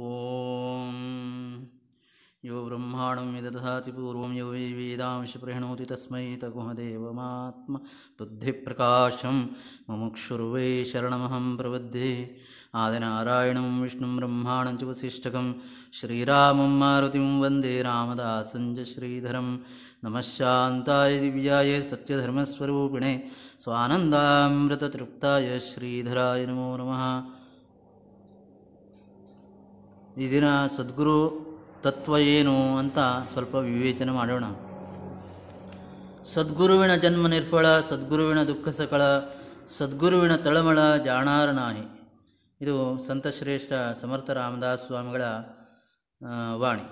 ॐ यो ब्रह्माणं पूर्वं यो वेदांश प्रणोति तस्मै तगुहदेवमात्मबुद्धिप्रकाशं ममुक्षुर्वै शरणमहं प्रबुद्धे आदिनारायणं विष्णुं ब्रह्माणं च वसिष्ठकं श्रीरामं मारुतिं वन्दे च श्रीधरं नमःशान्ताय दिव्याय सत्यधर्मस्वरूपिणे स्वानन्दामृततृप्ताय श्रीधराय नमो नमः ದಿನ ಸದ್ಗುರು ತತ್ವ ಏನು ಅಂತ ಸ್ವಲ್ಪ ವಿವೇಚನೆ ಮಾಡೋಣ ಸದ್ಗುರುವಿನ ಜನ್ಮ ನಿರ್ಫಳ ಸದ್ಗುರುವಿನ ದುಃಖ ಸಕಳ ಸದ್ಗುರುವಿನ ತಳಮಳ ನಾಹಿ ಇದು ಸಂತಶ್ರೇಷ್ಠ ಸಮರ್ಥ ರಾಮದಾಸ್ ಸ್ವಾಮಿಗಳ ವಾಣಿ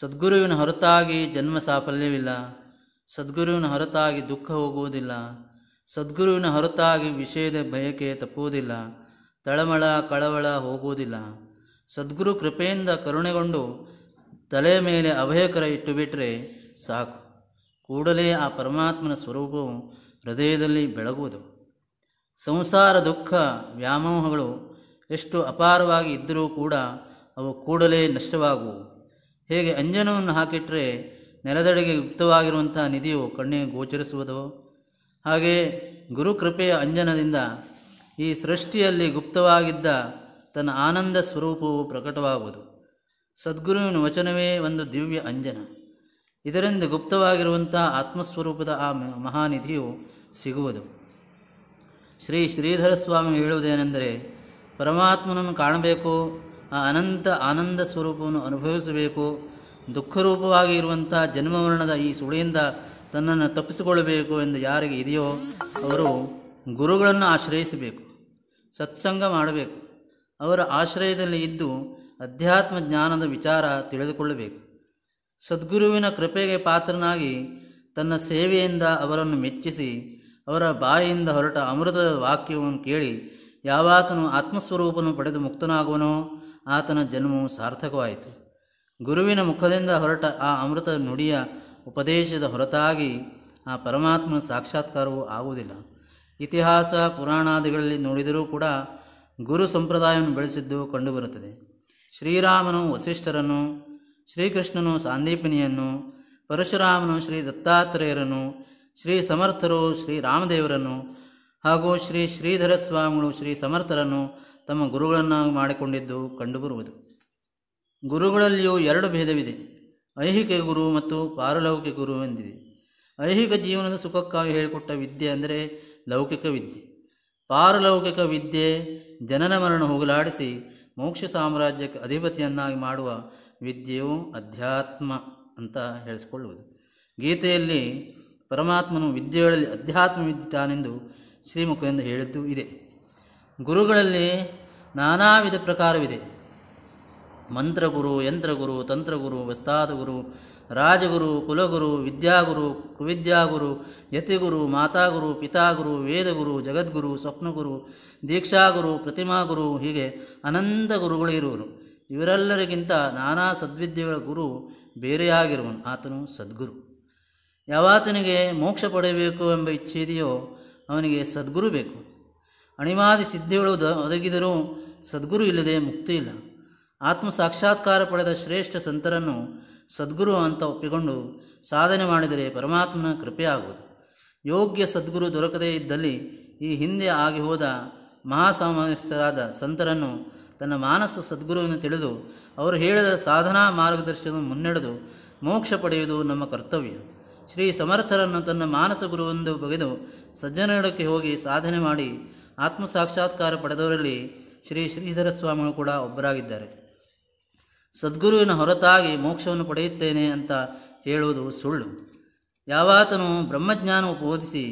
ಸದ್ಗುರುವಿನ ಹೊರತಾಗಿ ಜನ್ಮ ಸಾಫಲ್ಯವಿಲ್ಲ ಸದ್ಗುರುವಿನ ಹೊರತಾಗಿ ದುಃಖ ಹೋಗುವುದಿಲ್ಲ ಸದ್ಗುರುವಿನ ಹೊರತಾಗಿ ವಿಷಯದ ಭಯಕ್ಕೆ ತಪ್ಪುವುದಿಲ್ಲ ತಳಮಳ ಕಳವಳ ಹೋಗುವುದಿಲ್ಲ ಸದ್ಗುರು ಕೃಪೆಯಿಂದ ಕರುಣೆಗೊಂಡು ತಲೆಯ ಮೇಲೆ ಅಭಯಕರ ಇಟ್ಟುಬಿಟ್ರೆ ಸಾಕು ಕೂಡಲೇ ಆ ಪರಮಾತ್ಮನ ಸ್ವರೂಪವು ಹೃದಯದಲ್ಲಿ ಬೆಳಗುವುದು ಸಂಸಾರ ದುಃಖ ವ್ಯಾಮೋಹಗಳು ಎಷ್ಟು ಅಪಾರವಾಗಿ ಇದ್ದರೂ ಕೂಡ ಅವು ಕೂಡಲೇ ನಷ್ಟವಾಗುವು ಹೇಗೆ ಅಂಜನವನ್ನು ಹಾಕಿಟ್ಟರೆ ನೆಲದಡಿಗೆ ಗುಪ್ತವಾಗಿರುವಂಥ ನಿಧಿಯು ಕಣ್ಣಿಗೆ ಗೋಚರಿಸುವುದು ಹಾಗೆಯೇ ಗುರುಕೃಪೆಯ ಅಂಜನದಿಂದ ಈ ಸೃಷ್ಟಿಯಲ್ಲಿ ಗುಪ್ತವಾಗಿದ್ದ ತನ್ನ ಆನಂದ ಸ್ವರೂಪವು ಪ್ರಕಟವಾಗುವುದು ಸದ್ಗುರುವಿನ ವಚನವೇ ಒಂದು ದಿವ್ಯ ಅಂಜನ ಇದರಿಂದ ಗುಪ್ತವಾಗಿರುವಂತಹ ಆತ್ಮಸ್ವರೂಪದ ಆ ಮಹಾನಿಧಿಯು ಸಿಗುವುದು ಶ್ರೀ ಶ್ರೀಧರ ಸ್ವಾಮಿ ಹೇಳುವುದೇನೆಂದರೆ ಪರಮಾತ್ಮನನ್ನು ಕಾಣಬೇಕು ಆ ಅನಂತ ಆನಂದ ಸ್ವರೂಪವನ್ನು ಅನುಭವಿಸಬೇಕು ದುಃಖರೂಪವಾಗಿ ಇರುವಂಥ ಜನ್ಮವರ್ಣದ ಈ ಸುಳಿಯಿಂದ ತನ್ನನ್ನು ತಪ್ಪಿಸಿಕೊಳ್ಳಬೇಕು ಎಂದು ಯಾರಿಗೆ ಇದೆಯೋ ಅವರು ಗುರುಗಳನ್ನು ಆಶ್ರಯಿಸಬೇಕು ಸತ್ಸಂಗ ಮಾಡಬೇಕು ಅವರ ಆಶ್ರಯದಲ್ಲಿ ಇದ್ದು ಅಧ್ಯಾತ್ಮ ಜ್ಞಾನದ ವಿಚಾರ ತಿಳಿದುಕೊಳ್ಳಬೇಕು ಸದ್ಗುರುವಿನ ಕೃಪೆಗೆ ಪಾತ್ರನಾಗಿ ತನ್ನ ಸೇವೆಯಿಂದ ಅವರನ್ನು ಮೆಚ್ಚಿಸಿ ಅವರ ಬಾಯಿಯಿಂದ ಹೊರಟ ಅಮೃತದ ವಾಕ್ಯವನ್ನು ಕೇಳಿ ಯಾವಾತನು ಆತ್ಮಸ್ವರೂಪವನ್ನು ಪಡೆದು ಮುಕ್ತನಾಗುವನೋ ಆತನ ಜನ್ಮವು ಸಾರ್ಥಕವಾಯಿತು ಗುರುವಿನ ಮುಖದಿಂದ ಹೊರಟ ಆ ಅಮೃತ ನುಡಿಯ ಉಪದೇಶದ ಹೊರತಾಗಿ ಆ ಪರಮಾತ್ಮನ ಸಾಕ್ಷಾತ್ಕಾರವು ಆಗುವುದಿಲ್ಲ ಇತಿಹಾಸ ಪುರಾಣಾದಿಗಳಲ್ಲಿ ನೋಡಿದರೂ ಕೂಡ ಗುರು ಸಂಪ್ರದಾಯವನ್ನು ಬೆಳೆಸಿದ್ದು ಕಂಡುಬರುತ್ತದೆ ಶ್ರೀರಾಮನು ವಸಿಷ್ಠರನ್ನು ಶ್ರೀಕೃಷ್ಣನು ಸಾಂದೀಪಿನಿಯನ್ನು ಪರಶುರಾಮನು ಶ್ರೀ ದತ್ತಾತ್ರೇಯರನ್ನು ಶ್ರೀ ಸಮರ್ಥರು ಶ್ರೀ ಹಾಗೂ ಶ್ರೀ ಶ್ರೀಧರ ಸ್ವಾಮಿಗಳು ಶ್ರೀ ಸಮರ್ಥರನ್ನು ತಮ್ಮ ಗುರುಗಳನ್ನಾಗಿ ಮಾಡಿಕೊಂಡಿದ್ದು ಕಂಡುಬರುವುದು ಗುರುಗಳಲ್ಲಿಯೂ ಎರಡು ಭೇದವಿದೆ ಐಹಿಕ ಗುರು ಮತ್ತು ಪಾರಲೌಕಿಕ ಗುರು ಎಂದಿದೆ ಐಹಿಕ ಜೀವನದ ಸುಖಕ್ಕಾಗಿ ಹೇಳಿಕೊಟ್ಟ ವಿದ್ಯೆ ಅಂದರೆ ಲೌಕಿಕ ವಿದ್ಯೆ ಪಾರಲೌಕಿಕ ವಿದ್ಯೆ ಜನನ ಮರಣ ಹೋಗಲಾಡಿಸಿ ಮೋಕ್ಷ ಸಾಮ್ರಾಜ್ಯಕ್ಕೆ ಅಧಿಪತಿಯನ್ನಾಗಿ ಮಾಡುವ ವಿದ್ಯೆಯು ಅಧ್ಯಾತ್ಮ ಅಂತ ಹೇಳಿಸಿಕೊಳ್ಳುವುದು ಗೀತೆಯಲ್ಲಿ ಪರಮಾತ್ಮನು ವಿದ್ಯೆಗಳಲ್ಲಿ ಅಧ್ಯಾತ್ಮ ವಿದ್ಯೆ ತಾನೆಂದು ಶ್ರೀಮುಖವೆಂದು ಹೇಳಿದ್ದು ಇದೆ ಗುರುಗಳಲ್ಲಿ ನಾನಾ ವಿಧ ಪ್ರಕಾರವಿದೆ ಮಂತ್ರಗುರು ಯಂತ್ರಗುರು ತಂತ್ರಗುರು ವಸ್ತಾದ ಗುರು ರಾಜಗುರು ಕುಲಗುರು ವಿದ್ಯಾಗುರು ಕುವಿದ್ಯಾಗುರು ಯತಿಗುರು ಮಾತಾಗುರು ಪಿತಾಗುರು ವೇದಗುರು ಜಗದ್ಗುರು ಸ್ವಪ್ನಗುರು ದೀಕ್ಷಾಗುರು ಪ್ರತಿಮಾಗುರು ಹೀಗೆ ಅನಂತ ಗುರುಗಳು ಇರುವರು ಇವರೆಲ್ಲರಿಗಿಂತ ನಾನಾ ಸದ್ವಿದ್ಯೆಗಳ ಗುರು ಬೇರೆಯಾಗಿರುವನು ಆತನು ಸದ್ಗುರು ಯಾವಾತನಿಗೆ ಮೋಕ್ಷ ಪಡೆಯಬೇಕು ಎಂಬ ಇಚ್ಛೆ ಇದೆಯೋ ಅವನಿಗೆ ಸದ್ಗುರು ಬೇಕು ಅಣಿಮಾದಿ ಸಿದ್ಧಿಗಳು ದ ಒದಗಿದರೂ ಸದ್ಗುರು ಇಲ್ಲದೆ ಮುಕ್ತಿ ಇಲ್ಲ ಆತ್ಮ ಸಾಕ್ಷಾತ್ಕಾರ ಪಡೆದ ಶ್ರೇಷ್ಠ ಸಂತರನ್ನು ಸದ್ಗುರು ಅಂತ ಒಪ್ಪಿಕೊಂಡು ಸಾಧನೆ ಮಾಡಿದರೆ ಪರಮಾತ್ಮನ ಕೃಪೆಯಾಗುವುದು ಯೋಗ್ಯ ಸದ್ಗುರು ದೊರಕದೇ ಇದ್ದಲ್ಲಿ ಈ ಹಿಂದೆ ಆಗಿ ಹೋದ ಮಹಾಸಮಸ್ಥರಾದ ಸಂತರನ್ನು ತನ್ನ ಮಾನಸ ಸದ್ಗುರುವನ್ನು ತಿಳಿದು ಅವರು ಹೇಳಿದ ಸಾಧನಾ ಮಾರ್ಗದರ್ಶನ ಮುನ್ನಡೆದು ಮೋಕ್ಷ ಪಡೆಯುವುದು ನಮ್ಮ ಕರ್ತವ್ಯ ಶ್ರೀ ಸಮರ್ಥರನ್ನು ತನ್ನ ಮಾನಸ ಗುರುವೆಂದು ಬಗೆದು ಸಜ್ಜನಡಕ್ಕೆ ಹೋಗಿ ಸಾಧನೆ ಮಾಡಿ ಆತ್ಮ ಸಾಕ್ಷಾತ್ಕಾರ ಪಡೆದವರಲ್ಲಿ ಶ್ರೀ ಶ್ರೀಧರ ಸ್ವಾಮಿಗಳು ಕೂಡ ಒಬ್ಬರಾಗಿದ್ದಾರೆ ಸದ್ಗುರುವಿನ ಹೊರತಾಗಿ ಮೋಕ್ಷವನ್ನು ಪಡೆಯುತ್ತೇನೆ ಅಂತ ಹೇಳುವುದು ಸುಳ್ಳು ಯಾವಾತನು ಬ್ರಹ್ಮಜ್ಞಾನವು ಬೋಧಿಸಿ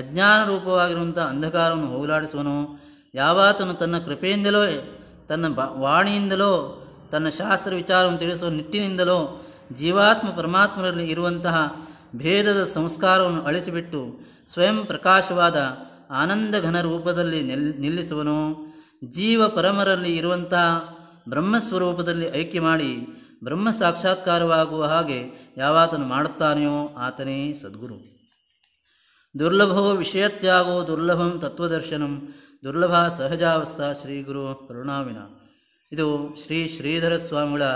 ಅಜ್ಞಾನ ರೂಪವಾಗಿರುವಂಥ ಅಂಧಕಾರವನ್ನು ಹೋಗಲಾಡಿಸುವನೋ ಯಾವಾತನು ತನ್ನ ಕೃಪೆಯಿಂದಲೋ ತನ್ನ ಬ ವಾಣಿಯಿಂದಲೋ ತನ್ನ ಶಾಸ್ತ್ರ ವಿಚಾರವನ್ನು ತಿಳಿಸುವ ನಿಟ್ಟಿನಿಂದಲೋ ಜೀವಾತ್ಮ ಪರಮಾತ್ಮರಲ್ಲಿ ಇರುವಂತಹ ಭೇದದ ಸಂಸ್ಕಾರವನ್ನು ಅಳಿಸಿಬಿಟ್ಟು ಸ್ವಯಂ ಪ್ರಕಾಶವಾದ ಘನ ರೂಪದಲ್ಲಿ ನಿಲ್ ನಿಲ್ಲಿಸುವನು ಜೀವ ಪರಮರಲ್ಲಿ ಇರುವಂತಹ ಬ್ರಹ್ಮಸ್ವರೂಪದಲ್ಲಿ ಐಕ್ಯ ಮಾಡಿ ಬ್ರಹ್ಮ ಸಾಕ್ಷಾತ್ಕಾರವಾಗುವ ಹಾಗೆ ಯಾವಾತನು ಮಾಡುತ್ತಾನೆಯೋ ಆತನೇ ಸದ್ಗುರು ದುರ್ಲಭವೋ ವಿಷಯತ್ಯಾಗೋ ದುರ್ಲಭಂ ತತ್ವದರ್ಶನಂ ದುರ್ಲಭ ಸಹಜಾವಸ್ಥಾ ಶ್ರೀ ಗುರು ಕರುಣಾವಿನ ಇದು ಶ್ರೀ ಶ್ರೀಧರ ಸ್ವಾಮಿಗಳ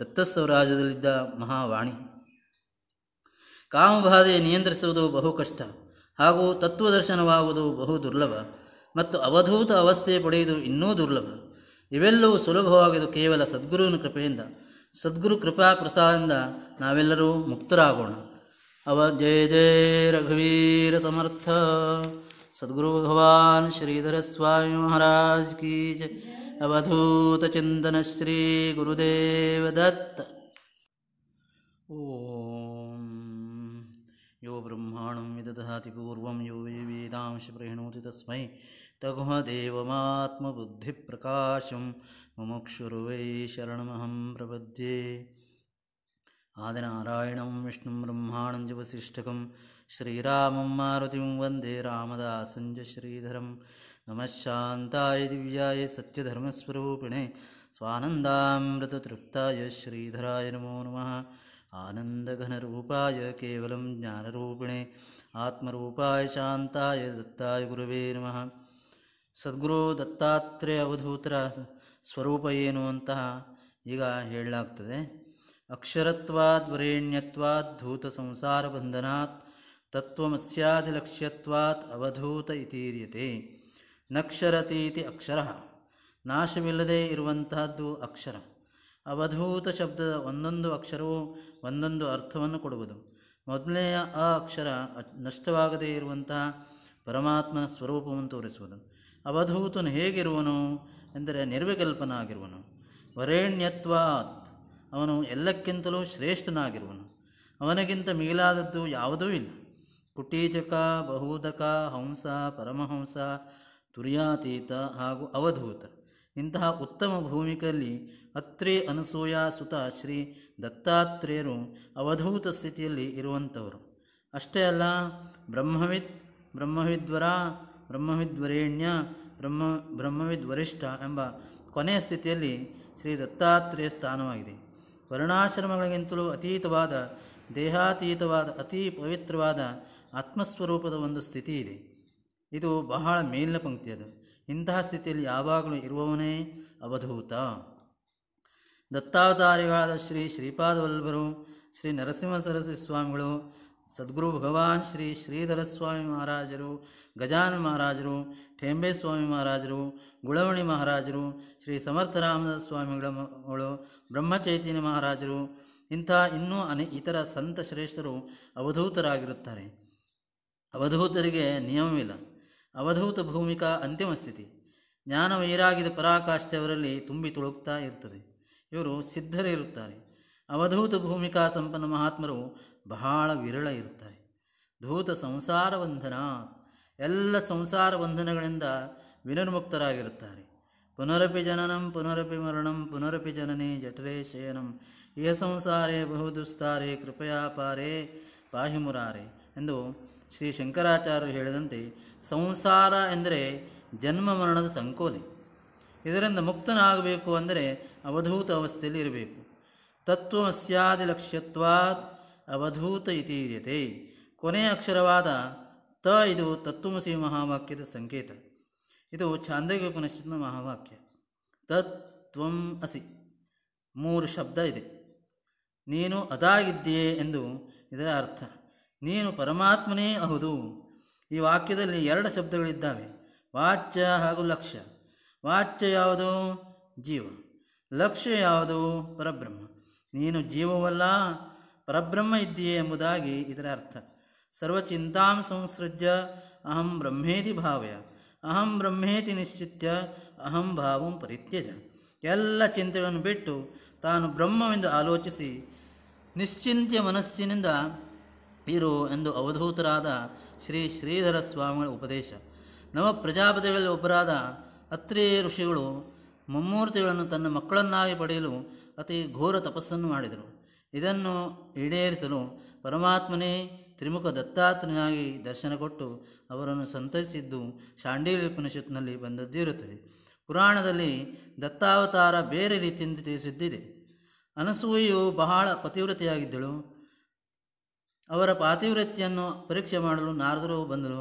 ದತ್ತಸ್ವರಾಜದಲ್ಲಿದ್ದ ಮಹಾವಾಣಿ ಕಾಮಬಾಧೆ ನಿಯಂತ್ರಿಸುವುದು ಬಹು ಕಷ್ಟ ಹಾಗೂ ತತ್ವದರ್ಶನವಾಗುವುದು ಬಹು ದುರ್ಲಭ ಮತ್ತು ಅವಧೂತ ಅವಸ್ಥೆ ಪಡೆಯುವುದು ಇನ್ನೂ ದುರ್ಲಭ ಇವೆಲ್ಲವೂ ಸುಲಭವಾಗಿದ್ದು ಕೇವಲ ಸದ್ಗುರುವಿನ ಕೃಪೆಯಿಂದ ಸದ್ಗುರು ಕೃಪಾ ಪ್ರಸಾದದಿಂದ ನಾವೆಲ್ಲರೂ ಮುಕ್ತರಾಗೋಣ ಅವ ಜಯ ಜಯ ರಘುವೀರ ಸಮರ್ಥ ಸದ್ಗುರು ಭಗವಾನ್ ಶ್ರೀಧರ ಸ್ವಾಮಿ ಮಹಾರಾಜ್ ಕೀ ಜಯ ಅವಧೂತ ಚಿಂತನ ಶ್ರೀ ಗುರುದೇವ ದತ್ತ ಓ यो ब्रह्माणं विदधाति पूर्वं यो वे वेदांशृणोति तस्मै तगुहदेवमात्मबुद्धिप्रकाशं देवमात्मबुद्धिप्रकाशं शरणमहं प्रपद्ये आदिनारायणं विष्णुं ब्रह्माणं वसिष्ठकं श्रीरामं मारुतिं वन्दे रामदासं च श्रीधरं नमःशान्ताय दिव्याय सत्यधर्मस्वरूपिणे स्वानन्दामृततृप्ताय श्रीधराय नमो नमः ಆನಂದಘನರೂಪಾಯ ಕೇವಲಂ ಜ್ಞಾನರೂಪಿಣೆ ಆತ್ಮರೂಪಾಯ ಶಾಂತಾಯ ದತ್ತಾಯ ಗುರುವೇ ನಮಃ ಸದ್ಗುರು ದತ್ತಾತ್ರೇಯ ಅವಧೂತರ ಸ್ವರೂಪ ಏನು ಅಂತ ಈಗ ಹೇಳಲಾಗ್ತದೆ ವರೇಣ್ಯತ್ವಾದ ಧೂತ ಸಂಸಾರ ಬಂಧನಾತ್ ತತ್ವಮಸ್ಯಾದಿಲಕ್ಷ್ಯತ್ವಾತ್ ಅವಧೂತ ಇತೀರ್ಯತೆ ನಕ್ಷರತೀತಿ ಅಕ್ಷರ ನಾಶವಿಲ್ಲದೆ ಇರುವಂತಹದ್ದು ಅಕ್ಷರ ಅವಧೂತ ಶಬ್ದದ ಒಂದೊಂದು ಅಕ್ಷರವೂ ಒಂದೊಂದು ಅರ್ಥವನ್ನು ಕೊಡುವುದು ಮೊದಲನೆಯ ಆ ಅಕ್ಷರ ನಷ್ಟವಾಗದೇ ಇರುವಂತಹ ಪರಮಾತ್ಮನ ಸ್ವರೂಪವನ್ನು ತೋರಿಸುವುದು ಅವಧೂತನು ಹೇಗಿರುವನು ಎಂದರೆ ನಿರ್ವಿಕಲ್ಪನಾಗಿರುವನು ವರೇಣ್ಯತ್ವಾತ್ ಅವನು ಎಲ್ಲಕ್ಕಿಂತಲೂ ಶ್ರೇಷ್ಠನಾಗಿರುವನು ಅವನಿಗಿಂತ ಮಿಗಿಲಾದದ್ದು ಯಾವುದೂ ಇಲ್ಲ ಕುಟೀಚಕ ಬಹುದಕ ಹಂಸ ಪರಮಹಂಸ ತುರ್ಯಾತೀತ ಹಾಗೂ ಅವಧೂತ ಇಂತಹ ಉತ್ತಮ ಭೂಮಿಕೆಯಲ್ಲಿ ಅತ್ರಿ ಅನಸೂಯ ಸುತ ಶ್ರೀ ದತ್ತಾತ್ರೇಯರು ಅವಧೂತ ಸ್ಥಿತಿಯಲ್ಲಿ ಇರುವಂಥವರು ಅಷ್ಟೇ ಅಲ್ಲ ಬ್ರಹ್ಮವಿದ್ ಬ್ರಹ್ಮವಿದ್ವರ ಬ್ರಹ್ಮವಿದ್ವರೇಣ್ಯ ಬ್ರಹ್ಮ ಬ್ರಹ್ಮವಿದ್ ವರಿಷ್ಠ ಎಂಬ ಕೊನೆಯ ಸ್ಥಿತಿಯಲ್ಲಿ ಶ್ರೀ ದತ್ತಾತ್ರೇಯ ಸ್ಥಾನವಾಗಿದೆ ವರ್ಣಾಶ್ರಮಗಳಿಗಿಂತಲೂ ಅತೀತವಾದ ದೇಹಾತೀತವಾದ ಅತಿ ಪವಿತ್ರವಾದ ಆತ್ಮಸ್ವರೂಪದ ಒಂದು ಸ್ಥಿತಿ ಇದೆ ಇದು ಬಹಳ ಮೇಲಿನ ಪಂಕ್ತಿಯದು ಇಂತಹ ಸ್ಥಿತಿಯಲ್ಲಿ ಯಾವಾಗಲೂ ಇರುವವನೇ ಅವಧೂತ ದತ್ತಾವತಾರಿಗಳಾದ ಶ್ರೀ ಶ್ರೀಪಾದವಲ್ಲಭರು ಶ್ರೀ ನರಸಿಂಹ ಸರಸ್ವತಿ ಸ್ವಾಮಿಗಳು ಸದ್ಗುರು ಭಗವಾನ್ ಶ್ರೀ ಶ್ರೀಧರಸ್ವಾಮಿ ಮಹಾರಾಜರು ಗಜಾನ ಮಹಾರಾಜರು ಠೇಂಬೆ ಸ್ವಾಮಿ ಮಹಾರಾಜರು ಗುಳವಣಿ ಮಹಾರಾಜರು ಶ್ರೀ ಸಮರ್ಥರಾಮದಾಸ ಸ್ವಾಮಿಗಳು ಬ್ರಹ್ಮಚೈತನ್ಯ ಮಹಾರಾಜರು ಇಂತಹ ಇನ್ನೂ ಅನೆ ಇತರ ಸಂತ ಶ್ರೇಷ್ಠರು ಅವಧೂತರಾಗಿರುತ್ತಾರೆ ಅವಧೂತರಿಗೆ ನಿಯಮವಿಲ್ಲ ಅವಧೂತ ಭೂಮಿಕಾ ಅಂತಿಮ ಸ್ಥಿತಿ ಜ್ಞಾನ ವೈರಾಗಿದ ಪರಾಕಾಷ್ಠೆಯವರಲ್ಲಿ ತುಂಬಿ ತುಳುಕ್ತಾ ಇರ್ತದೆ ಇವರು ಸಿದ್ಧರೇ ಇರುತ್ತಾರೆ ಅವಧೂತ ಭೂಮಿಕಾ ಸಂಪನ್ನ ಮಹಾತ್ಮರು ಬಹಳ ವಿರಳ ಇರುತ್ತಾರೆ ಧೂತ ಸಂಸಾರ ಬಂಧನ ಎಲ್ಲ ಸಂಸಾರ ಬಂಧನಗಳಿಂದ ವಿನರ್ಮುಕ್ತರಾಗಿರುತ್ತಾರೆ ಪುನರಪಿ ಜನನಂ ಪುನರಪಿ ಮರಣಂ ಪುನರಪಿ ಜನನೇ ಜಠರೇ ಶಯನಂ ಇಹ ಸಂಸಾರೇ ಬಹುದುಸ್ತಾರೆ ಕೃಪಯಾ ಪಾರೇ ಪಾಹಿಮುರಾರೆ ಎಂದು ಶ್ರೀ ಶಂಕರಾಚಾರ್ಯರು ಹೇಳಿದಂತೆ ಸಂಸಾರ ಎಂದರೆ ಜನ್ಮ ಮರಣದ ಸಂಕೋಲೆ ಇದರಿಂದ ಮುಕ್ತನಾಗಬೇಕು ಅಂದರೆ ಅವಧೂತ ಅವಸ್ಥೆಯಲ್ಲಿ ಇರಬೇಕು ತತ್ವಮಸ್ಯಾದಿ ಲಕ್ಷ್ಯತ್ವಾ ಅವಧೂತ ಇತೀಯತೆ ಕೊನೆಯ ಅಕ್ಷರವಾದ ತ ಇದು ತತ್ವಮಸಿ ಮಹಾವಾಕ್ಯದ ಸಂಕೇತ ಇದು ಛಾಂದೋಗ್ಯೋಪನಿಷತ್ನ ಮಹಾವಾಕ್ಯ ತತ್ವಂ ಅಸಿ ಮೂರು ಶಬ್ದ ಇದೆ ನೀನು ಅದಾಗಿದ್ದೀಯೇ ಎಂದು ಇದರ ಅರ್ಥ ನೀನು ಪರಮಾತ್ಮನೇ ಅಹುದು ಈ ವಾಕ್ಯದಲ್ಲಿ ಎರಡು ಶಬ್ದಗಳಿದ್ದಾವೆ ವಾಚ್ಯ ಹಾಗೂ ಲಕ್ಷ್ಯ ವಾಚ್ಯ ಯಾವುದು ಜೀವ ಲಕ್ಷ್ಯ ಯಾವುದು ಪರಬ್ರಹ್ಮ ನೀನು ಜೀವವಲ್ಲ ಪರಬ್ರಹ್ಮ ಇದ್ದೀಯೆ ಎಂಬುದಾಗಿ ಇದರ ಅರ್ಥ ಸರ್ವಚಿಂತಾಂ ಸಂಸೃಜ್ಯ ಅಹಂ ಬ್ರಹ್ಮೇತಿ ಭಾವಯ ಅಹಂ ಬ್ರಹ್ಮೇತಿ ನಿಶ್ಚಿತ್ಯ ಅಹಂ ಭಾವಂ ಪರಿತ್ಯಜ ಎಲ್ಲ ಚಿಂತೆಗಳನ್ನು ಬಿಟ್ಟು ತಾನು ಬ್ರಹ್ಮವೆಂದು ಆಲೋಚಿಸಿ ನಿಶ್ಚಿಂತ್ಯ ಮನಸ್ಸಿನಿಂದ ಇರು ಎಂದು ಅವಧೂತರಾದ ಶ್ರೀ ಶ್ರೀಧರ ಸ್ವಾಮಿಗಳ ಉಪದೇಶ ನವ ಪ್ರಜಾಪತಿಗಳಲ್ಲಿ ಒಬ್ಬರಾದ ಅತ್ರಿ ಋಷಿಗಳು ಮುಮ್ಮೂರ್ತಿಗಳನ್ನು ತನ್ನ ಮಕ್ಕಳನ್ನಾಗಿ ಪಡೆಯಲು ಅತಿ ಘೋರ ತಪಸ್ಸನ್ನು ಮಾಡಿದರು ಇದನ್ನು ಈಡೇರಿಸಲು ಪರಮಾತ್ಮನೇ ತ್ರಿಮುಖ ದತ್ತಾತ್ರನಾಗಿ ದರ್ಶನ ಕೊಟ್ಟು ಅವರನ್ನು ಸಂತರಿಸಿದ್ದು ಶಾಂಡೀಲಿ ಉಪನಿಷತ್ನಲ್ಲಿ ಬಂದದ್ದು ಇರುತ್ತದೆ ಪುರಾಣದಲ್ಲಿ ದತ್ತಾವತಾರ ಬೇರೆ ರೀತಿಯಿಂದ ತಿಳಿಸಿದ್ದಿದೆ ಅನಸೂಯು ಬಹಳ ಪತಿವ್ರತೆಯಾಗಿದ್ದಳು ಅವರ ಪಾತಿವೃತ್ತಿಯನ್ನು ಪರೀಕ್ಷೆ ಮಾಡಲು ನಾರದರು ಬಂದರು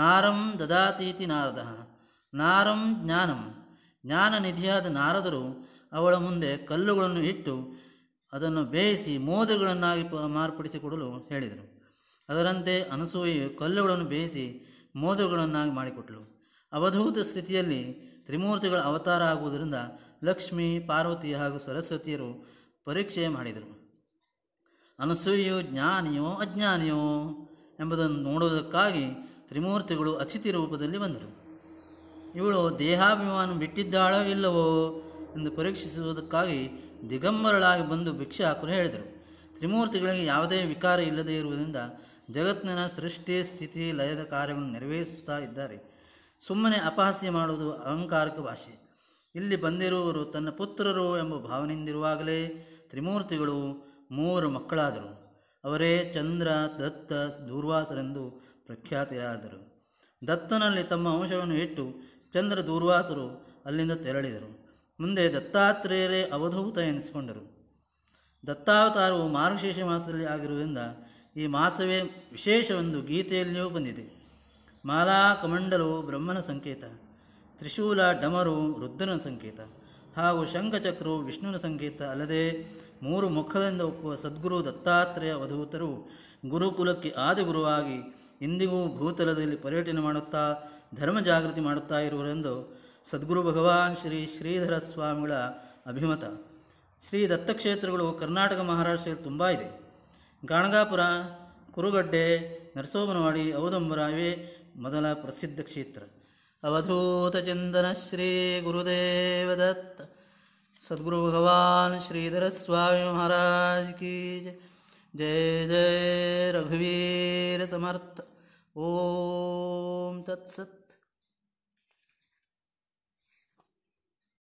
ನಾರಂ ದದಾತೀತಿ ನಾರದ ನಾರಂ ಜ್ಞಾನಂ ಜ್ಞಾನ ನಿಧಿಯಾದ ನಾರದರು ಅವಳ ಮುಂದೆ ಕಲ್ಲುಗಳನ್ನು ಇಟ್ಟು ಅದನ್ನು ಬೇಯಿಸಿ ಮೋದಗಳನ್ನಾಗಿ ಮಾರ್ಪಡಿಸಿಕೊಡಲು ಹೇಳಿದರು ಅದರಂತೆ ಅನಸೂಯೆಯು ಕಲ್ಲುಗಳನ್ನು ಬೇಯಿಸಿ ಮೋದಗಳನ್ನಾಗಿ ಮಾಡಿಕೊಟ್ಟಳು ಅವಧೂತ ಸ್ಥಿತಿಯಲ್ಲಿ ತ್ರಿಮೂರ್ತಿಗಳ ಅವತಾರ ಆಗುವುದರಿಂದ ಲಕ್ಷ್ಮಿ ಪಾರ್ವತಿ ಹಾಗೂ ಸರಸ್ವತಿಯರು ಪರೀಕ್ಷೆ ಮಾಡಿದರು ಅನಸೂಯೋ ಜ್ಞಾನಿಯೋ ಅಜ್ಞಾನಿಯೋ ಎಂಬುದನ್ನು ನೋಡುವುದಕ್ಕಾಗಿ ತ್ರಿಮೂರ್ತಿಗಳು ಅತಿಥಿ ರೂಪದಲ್ಲಿ ಬಂದರು ಇವಳು ದೇಹಾಭಿಮಾನ ಬಿಟ್ಟಿದ್ದಾಳೋ ಇಲ್ಲವೋ ಎಂದು ಪರೀಕ್ಷಿಸುವುದಕ್ಕಾಗಿ ದಿಗಂಬರಳಾಗಿ ಬಂದು ಹಾಕಲು ಹೇಳಿದರು ತ್ರಿಮೂರ್ತಿಗಳಿಗೆ ಯಾವುದೇ ವಿಕಾರ ಇಲ್ಲದೇ ಇರುವುದರಿಂದ ಜಗತ್ತಿನ ಸೃಷ್ಟಿ ಸ್ಥಿತಿ ಲಯದ ಕಾರ್ಯವನ್ನು ನೆರವೇರಿಸುತ್ತಾ ಇದ್ದಾರೆ ಸುಮ್ಮನೆ ಅಪಹಾಸ್ಯ ಮಾಡುವುದು ಅಹಂಕಾರಕ ಭಾಷೆ ಇಲ್ಲಿ ಬಂದಿರುವವರು ತನ್ನ ಪುತ್ರರು ಎಂಬ ಭಾವನೆಯಿಂದಿರುವಾಗಲೇ ತ್ರಿಮೂರ್ತಿಗಳು ಮೂವರು ಮಕ್ಕಳಾದರು ಅವರೇ ಚಂದ್ರ ದತ್ತ ದೂರ್ವಾಸರೆಂದು ಪ್ರಖ್ಯಾತಿಯಾದರು ದತ್ತನಲ್ಲಿ ತಮ್ಮ ಅಂಶವನ್ನು ಇಟ್ಟು ಚಂದ್ರ ದೂರ್ವಾಸರು ಅಲ್ಲಿಂದ ತೆರಳಿದರು ಮುಂದೆ ದತ್ತಾತ್ರೇಯರೇ ಅವಧೂತ ಎನಿಸಿಕೊಂಡರು ದತ್ತಾವತಾರವು ಮಾರ್ಗಶೇಷ ಮಾಸದಲ್ಲಿ ಆಗಿರುವುದರಿಂದ ಈ ಮಾಸವೇ ವಿಶೇಷವೆಂದು ಗೀತೆಯಲ್ಲಿಯೂ ಬಂದಿದೆ ಮಾಲಾ ಕಮಂಡಲವು ಬ್ರಹ್ಮನ ಸಂಕೇತ ತ್ರಿಶೂಲ ಡಮರು ರುದ್ರನ ಸಂಕೇತ ಹಾಗೂ ಶಂಖಚಕ್ರವು ವಿಷ್ಣುವಿನ ಸಂಕೇತ ಅಲ್ಲದೆ ಮೂರು ಮುಖದಿಂದ ಒಪ್ಪುವ ಸದ್ಗುರು ದತ್ತಾತ್ರೇಯ ಅವಧೂತರು ಗುರುಕುಲಕ್ಕೆ ಆದಿಗುರುವಾಗಿ ಇಂದಿಗೂ ಭೂತಲದಲ್ಲಿ ಪರ್ಯಟನೆ ಮಾಡುತ್ತಾ ಧರ್ಮ ಜಾಗೃತಿ ಮಾಡುತ್ತಾ ಇರುವರೆಂದು ಸದ್ಗುರು ಭಗವಾನ್ ಶ್ರೀ ಶ್ರೀಧರ ಸ್ವಾಮಿಗಳ ಅಭಿಮತ ಶ್ರೀ ದತ್ತಕ್ಷೇತ್ರಗಳು ಕರ್ನಾಟಕ ಮಹಾರಾಷ್ಟ್ರದಲ್ಲಿ ತುಂಬ ಇದೆ ಗಾಣಗಾಪುರ ಕುರುಗಡ್ಡೆ ನರಸೋಮನವಾಡಿ ಔದಂಬರ ಇವೇ ಮೊದಲ ಪ್ರಸಿದ್ಧ ಕ್ಷೇತ್ರ अवधूतचिन्तनश्रीगुरुदेवदत् सद्गुरुभगवान् श्रीधरस्वामिमहाराज की जय जय रघुवीरसमर्थ ॐ तत्सत्